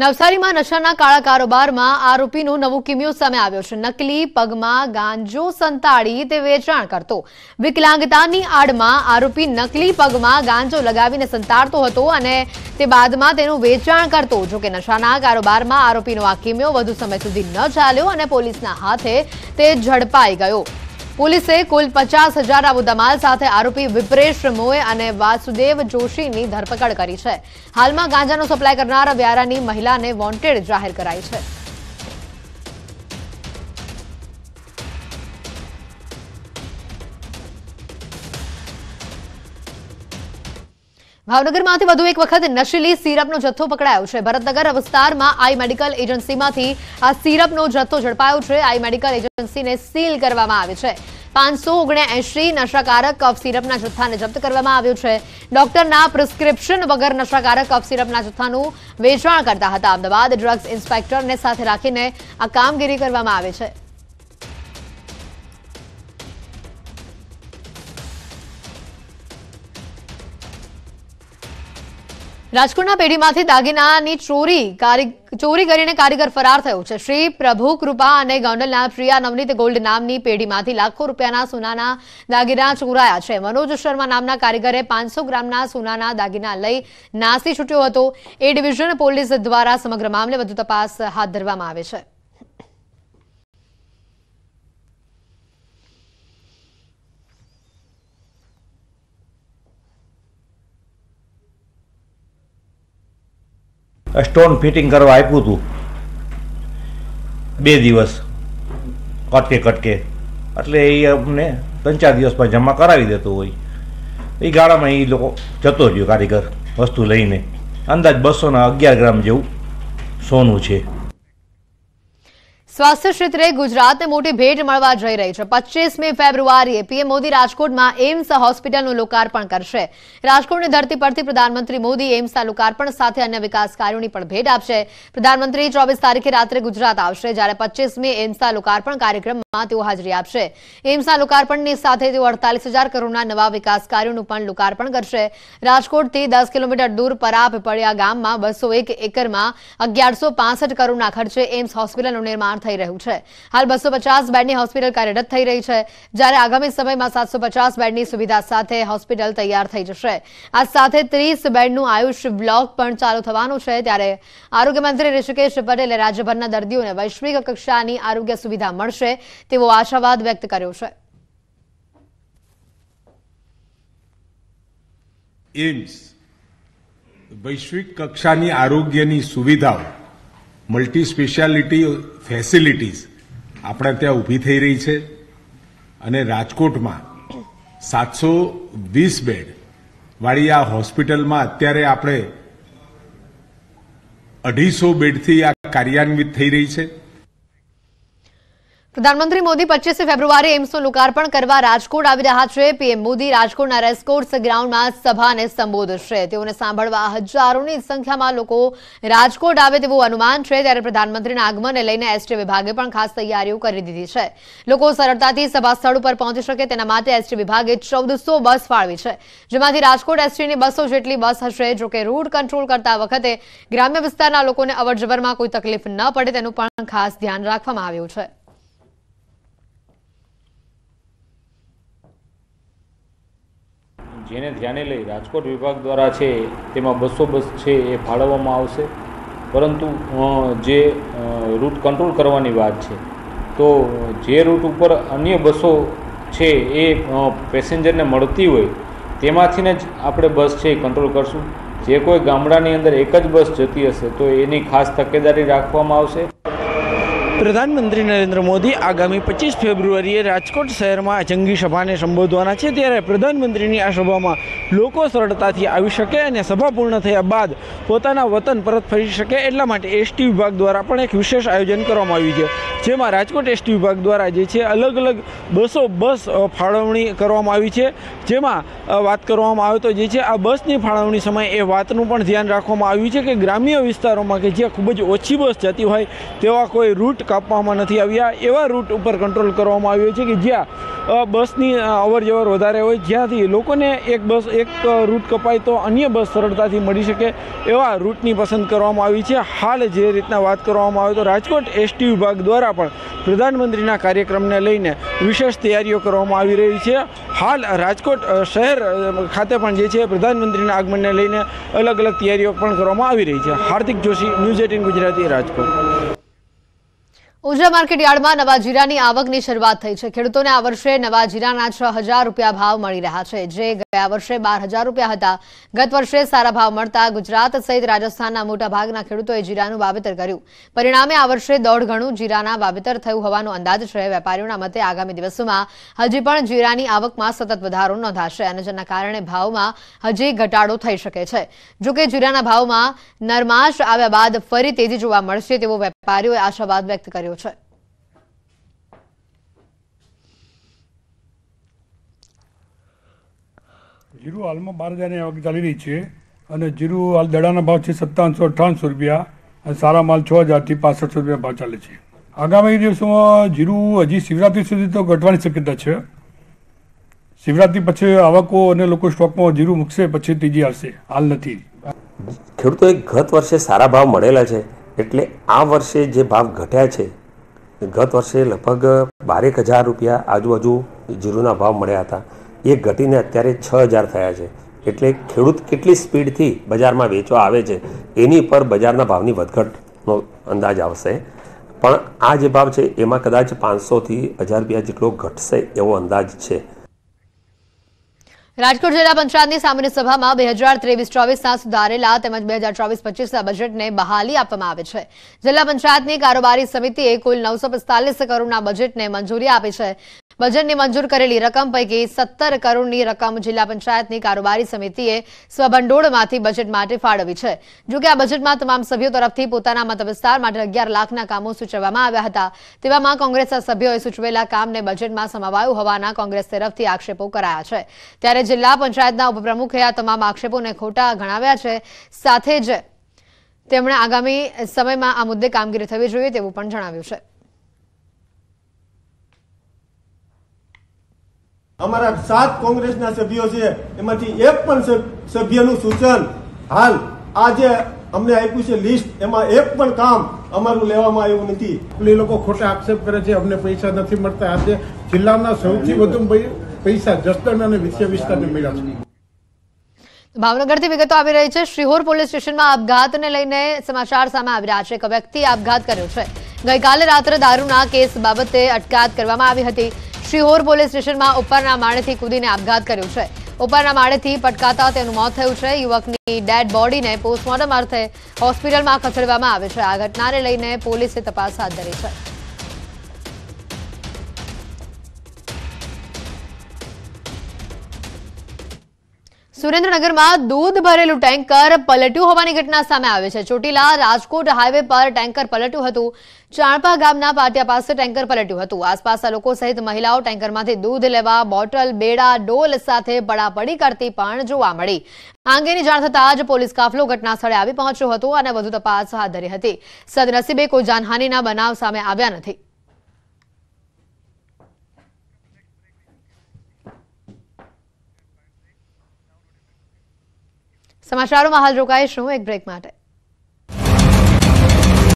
નવસારીમાં નશાના કાળા કારોબારમાં આરોપીનું નવું કિમિયો સામે આવ્યો છે નકલી પગમાં ગાંજો સંતાડી તે વેચાણ કરતો વિકલાંગતાની આડમાં આરોપી નકલી પગમાં ગાંજો લગાવીને સંતાડતો હતો અને તે બાદમાં તેનું વેચાણ કરતો જોકે નશાના કારોબારમાં આરોપીનો આ કિમ્યો વધુ સમય સુધી ન ચાલ્યો અને પોલીસના હાથે તે ઝડપાઈ ગયો પોલીસે કુલ પચાસ હજાર દમાલ સાથે આરોપી વિપ્રેશ મોય અને વાસુદેવ જોશીની ધરપકડ કરી છે હાલમાં ગાંજાનો સપ્લાય કરનાર વ્યારાની મહિલાને વોન્ટેડ જાહેર કરાઈ છે ભાવનગરમાંથી વધુ એક વખત નશીલી સિરપનો જથ્થો પકડાયો છે ભરતનગર વિસ્તારમાં આઈ મેડિકલ એજન્સીમાંથી આ સિરપનો જથ્થો ઝડપાયો છે આઈ મેડિકલ એજન્સીને સીલ કરવામાં આવી છે પાંચસો ઓગણએંશી નશાકારક કફ સિરપના જથ્થાને જપ્ત કરવામાં આવ્યો છે ડોક્ટરના પ્રિસ્ક્રિપ્શન વગર નશાકારક કફ સિરપના જથ્થાનું વેચાણ કરતા હતા અમદાવાદ ડ્રગ્સ ઇન્સ્પેક્ટરને સાથે રાખીને આ કામગીરી કરવામાં આવે છે રાજકોટના પેઢીમાંથી દાગીનાની ચોરી ચોરી કરીને કારીગર ફરાર થયો છે શ્રી પ્રભુ કૃપા અને ગોંડલના પ્રિયા નવનીત ગોલ્ડ નામની પેઢીમાંથી લાખો રૂપિયાના સોનાના દાગીના ચોરાયા છે મનોજ શર્મા નામના કારીગરે પાંચસો ગ્રામના સોનાના દાગીના લઈ નાસી છૂટ્યો હતો એ ડિવિઝન પોલીસ દ્વારા સમગ્ર મામલે વધુ તપાસ હાથ ધરવામાં આવે છે સ્ટોન ફિટિંગ કરવા આપ્યું હતું બે દિવસ કટકે કટકે એટલે એ અમને ત્રણ ચાર દિવસમાં જમા કરાવી દેતો હોય એ ગાળામાં એ લોકો જતો રહ્યો કારીગર વસ્તુ લઈને અંદાજ બસોના અગિયાર ગ્રામ જેવું સોનું છે સ્વાસ્થ્ય ક્ષેત્રે ગુજરાતને મોટી ભેટ મળવા જઈ રહી છે પચીસમી ફેબ્રુઆરીએ પીએમ મોદી રાજકોટમાં એમ્સ હોસ્પિટલનું લોકાર્પણ કરશે રાજકોટની ધરતી પરથી પ્રધાનમંત્રી મોદી એમ્સના લોકાર્પણ સાથે અન્ય વિકાસ કાર્યોની પણ ભેટ આપશે પ્રધાનમંત્રી ચોવીસ તારીખે રાત્રે ગુજરાત આવશે જ્યારે પચીસમી એમ્સના લોકાર્પણ કાર્યક્રમમાં તેઓ હાજરી આપશે એમ્સના લોકાર્પણની સાથે તેઓ અડતાલીસ હજાર કરોડના નવા વિકાસ કાર્યોનું પણ લોકાર્પણ કરશે રાજકોટથી દસ કિલોમીટર દૂર પરાપ પડ્યા ગામમાં બસો એક એકરમાં અગિયારસો કરોડના ખર્ચે એમ્સ હોસ્પિટલનું નિર્માણ થઈ રહ્યું છે હાલ બસો બેડની હોસ્પિટલ કાર્યરત થઈ રહી છે જ્યારે આગામી સમયમાં સાતસો બેડની સુવિધા સાથે હોસ્પિટલ તૈયાર થઈ જશે આ સાથે ત્રીસ બેડનું આયુષ બ્લોક પણ ચાલુ થવાનું છે ત્યારે આરોગ્ય ઋષિકેશ પટેલે રાજ્યભરના દર્દીઓને વૈશ્વિક કક્ષાની આરોગ્ય સુવિધા મળશે તેવો આશાવાદ વ્યક્ત કર્યો છે એમ્સ વૈશ્વિક કક્ષાની આરોગ્યની સુવિધાઓ મલ્ટી સ્પેશિયાલિટી ફેસિલિટીઝ આપણે ત્યાં ઊભી થઈ રહી છે અને રાજકોટમાં સાતસો વીસ બેડવાળી આ હોસ્પિટલમાં અત્યારે આપણે અઢીસો બેડથી આ કાર્યાન્વિત થઈ રહી છે પ્રધાનમંત્રી મોદી પચીસ ફેબ્રુઆરી એમ્સનું લોકાર્પણ કરવા રાજકોટ આવી રહ્યા છે પીએમ મોદી રાજકોટના રેસકોર્સ ગ્રાઉન્ડમાં સભાને સંબોધશે તેઓને સાંભળવા હજારોની સંખ્યામાં લોકો રાજકોટ આવે તેવું અનુમાન છે ત્યારે પ્રધાનમંત્રીના આગમનને લઈને એસટી વિભાગે પણ ખાસ તૈયારીઓ કરી દીધી છે લોકો સરળતાથી સભા સ્થળ ઉપર પહોંચી શકે તેના માટે એસટી વિભાગે ચૌદસો બસ ફાળવી છે જેમાંથી રાજકોટ એસટીની બસો જેટલી બસ હશે જોકે રૂટ કંટ્રોલ કરતા વખતે ગ્રામ્ય વિસ્તારના લોકોને અવરજવરમાં કોઈ તકલીફ ન પડે તેનું પણ ખાસ ધ્યાન રાખવામાં આવ્યું છે જેને ધ્યાને લઈ રાજકોટ વિભાગ દ્વારા છે તેમાં બસો બસ છે એ ફાળવવામાં આવશે પરંતુ જે રૂટ કંટ્રોલ કરવાની વાત છે તો જે રૂટ ઉપર અન્ય બસો છે એ પેસેન્જરને મળતી હોય તેમાંથીને જ આપણે બસ છે એ કંટ્રોલ કરશું જે કોઈ ગામડાની અંદર એક જ બસ જતી હશે તો એની ખાસ તકેદારી રાખવામાં આવશે પ્રધાનમંત્રી નરેન્દ્ર મોદી આગામી પચીસ ફેબ્રુઆરીએ રાજકોટ શહેરમાં જંગી સભાને સંબોધવાના છે ત્યારે પ્રધાનમંત્રીની આ સભામાં લોકો સરળતાથી આવી શકે અને સભા પૂર્ણ થયા બાદ પોતાના વતન પરત ફરી શકે એટલા માટે એસટી વિભાગ દ્વારા પણ એક વિશેષ આયોજન કરવામાં આવ્યું છે જેમાં રાજકોટ એસટી વિભાગ દ્વારા જે છે અલગ અલગ બસો બસ ફાળવણી કરવામાં આવી છે જેમાં વાત કરવામાં આવે તો જે છે આ બસની ફાળવણી સમયે એ વાતનું પણ ધ્યાન રાખવામાં આવ્યું છે કે ગ્રામ્ય વિસ્તારોમાં કે જ્યાં ખૂબ જ ઓછી બસ જતી હોય તેવા કોઈ રૂટ કાપવામાં નથી આવ્યા એવા રૂટ ઉપર કંટ્રોલ કરવામાં આવ્યો છે કે જ્યાં બસની અવર જવર વધારે હોય જ્યાંથી લોકોને એક બસ એક રૂટ કપાય તો અન્ય બસ સરળતાથી મળી શકે એવા રૂટની પસંદ કરવામાં આવી છે હાલ જે રીતના વાત કરવામાં આવે તો રાજકોટ એસટી વિભાગ દ્વારા પણ પ્રધાનમંત્રીના કાર્યક્રમને લઈને વિશેષ તૈયારીઓ કરવામાં આવી રહી છે હાલ રાજકોટ શહેર ખાતે પણ જે છે પ્રધાનમંત્રીના આગમનને લઈને અલગ અલગ તૈયારીઓ પણ કરવામાં આવી રહી છે હાર્દિક જોશી ન્યૂઝ એટીન ગુજરાતી રાજકોટ ઓઝરા માર્કેટ યાર્ડમાં નવા જીરાની આવકની શરૂઆત થઈ છે ખેડૂતોને આ વર્ષે નવા જીરાના છ હજાર રૂપિયા ભાવ મળી રહ્યા છે જે ગયા વર્ષે બાર હજાર રૂપિયા હતા ગત વર્ષે સારા ભાવ મળતા ગુજરાત સહિત રાજસ્થાનના મોટાભાગના ખેડૂતોએ જીરાનું વાવેતર કર્યું પરિણામે આ વર્ષે દોઢ ગણું જીરાના વાવેતર થયું હોવાનો અંદાજ છે વેપારીઓના મતે આગામી દિવસોમાં હજી પણ જીરાની આવકમાં સતત વધારો નોંધાશે અને જેના કારણે ભાવમાં હજી ઘટાડો થઈ શકે છે જોકે જીરાના ભાવમાં નરમાશ આવ્યા બાદ ફરી તેજી જોવા મળશે તેવો વેપારીઓએ આશાવાદ વ્યક્ત કર્યો 流窜。જીરું હાલમાં બાર હજારની આવક ચાલી રહી છે અને જીરું હાલ દડાના ભાવ છે સત્તાવનસો અઠ્ઠાવનસો રૂપિયા અને સારા માલ છ હજારથી પાસઠસો રૂપિયા ભાવ ચાલે છે આગામી દિવસોમાં જીરું હજી શિવરાત્રિ સુધી તો ઘટવાની શક્યતા છે શિવરાત્રિ પછી આવકો અને લોકો સ્ટોકમાં જીરું મૂકશે પછી ત્રીજી આવશે હાલ નથી ખેડૂતોએ ગત વર્ષે સારા ભાવ મળેલા છે એટલે આ વર્ષે જે ભાવ ઘટ્યા છે ગત વર્ષે લગભગ બારેક હજાર રૂપિયા આજુબાજુ જીરુના ભાવ મળ્યા હતા એ ઘટીને અત્યારે છ હજાર થયા છે એટલે ખેડૂત કેટલી સ્પીડથી બજારમાં વેચવા આવે છે એની પર બજારના ભાવની વધઘટનો અંદાજ આવશે પણ આ જે ભાવ છે એમાં કદાચ પાંચસોથી હજાર રૂપિયા જેટલો ઘટશે એવો અંદાજ છે રાજકોટ જિલ્લા પંચાયતની સામાન્ય સભામાં બે હજાર ત્રેવીસ ચોવીસના સુધારેલા તેમજ બે હજાર ચોવીસ પચીસના બજેટને બહાલી આપવામાં આવે છે જિલ્લા પંચાયતની કારોબારી સમિતિએ કુલ નવસો પિસ્તાલીસ કરોડના બજેટને મંજૂરી આપી છે બજેટની મંજૂર કરેલી રકમ પૈકી સત્તર કરોડની રકમ જિલ્લા પંચાયતની કારોબારી સમિતિએ સ્વભંડોળમાંથી બજેટ માટે ફાળવી છે જોકે આ બજેટમાં તમામ સભ્યો તરફથી પોતાના મતવિસ્તાર માટે અગિયાર લાખના કામો સૂચવવામાં આવ્યા હતા તેવામાં કોંગ્રેસના સભ્યોએ સૂચવેલા કામને બજેટમાં સમાવાયું હોવાના કોંગ્રેસ તરફથી આક્ષેપો કરાયા છે ત્યારે જિલ્લા પંચાયતના ઉપપ્રમુખે આ તમામ આક્ષેપોને ખોટા ગણાવ્યા છે સાથે જ તેમણે આગામી સમયમાં આ મુદ્દે કામગીરી થવી જોઈએ તેવું પણ જણાવ્યું છે અમારા સાત કોંગ્રેસના સભ્યો છે એમાંથી એક પણ સભ્યનું સૂચન હાલ આજે અમને આપ્યું છે લિસ્ટ એમાં એક પણ કામ અમારું લેવામાં આવ્યું નથી એ લોકો ખોટા આક્ષેપ કરે છે અમને પૈસા નથી મળતા આજે જિલ્લાના સૌથી વધુ પૈસા જસદણ અને વિશ્વ વિસ્તારને મળ્યા છે ભાવનગરથી વિગતો આવી રહી છે શ્રીહોર પોલીસ સ્ટેશનમાં આપઘાતને લઈને સમાચાર સામે આવી રહ્યા છે એક વ્યક્તિ આપઘાત કર્યો છે ગઈકાલે રાત્રે દારૂના કેસ બાબતે અટકાયત કરવામાં આવી હતી શિહોર પોલીસ સ્ટેશનમાં ઉપરના માળેથી કૂદીને આપઘાત કર્યો છે ઉપરના માળેથી પટકાતા તેનું મોત થયું છે યુવકની ડેડ બોડીને પોસ્ટમોર્ટમ અર્થે હોસ્પિટલમાં ખસેડવામાં આવે છે આ ઘટનાને લઈને પોલીસે તપાસ હાથ ધરી છે સુરેન્દ્રનગરમાં દૂધ ભરેલું ટેન્કર પલટ્યું હોવાની ઘટના સામે આવે છે ચોટીલા રાજકોટ હાઈવે પર ટેન્કર પલટ્યું હતું ચાણપા ગામના પાટિયા પાસે ટેન્કર પલટ્યું હતું આસપાસના લોકો સહિત મહિલાઓ ટેન્કરમાંથી દૂધ લેવા બોટલ બેડા ડોલ સાથે પડાપડી કરતી પણ જોવા મળી આ અંગેની જાણ થતાં જ પોલીસ કાફલો ઘટના સ્થળે આવી પહોંચ્યો હતો અને વધુ તપાસ હાથ ધરી હતી સદનસીબે કોઈ જાનહાનિના બનાવ સામે આવ્યા નથી સમાચારોમાં હાલ રોકાઈશું એક બ્રેક માટે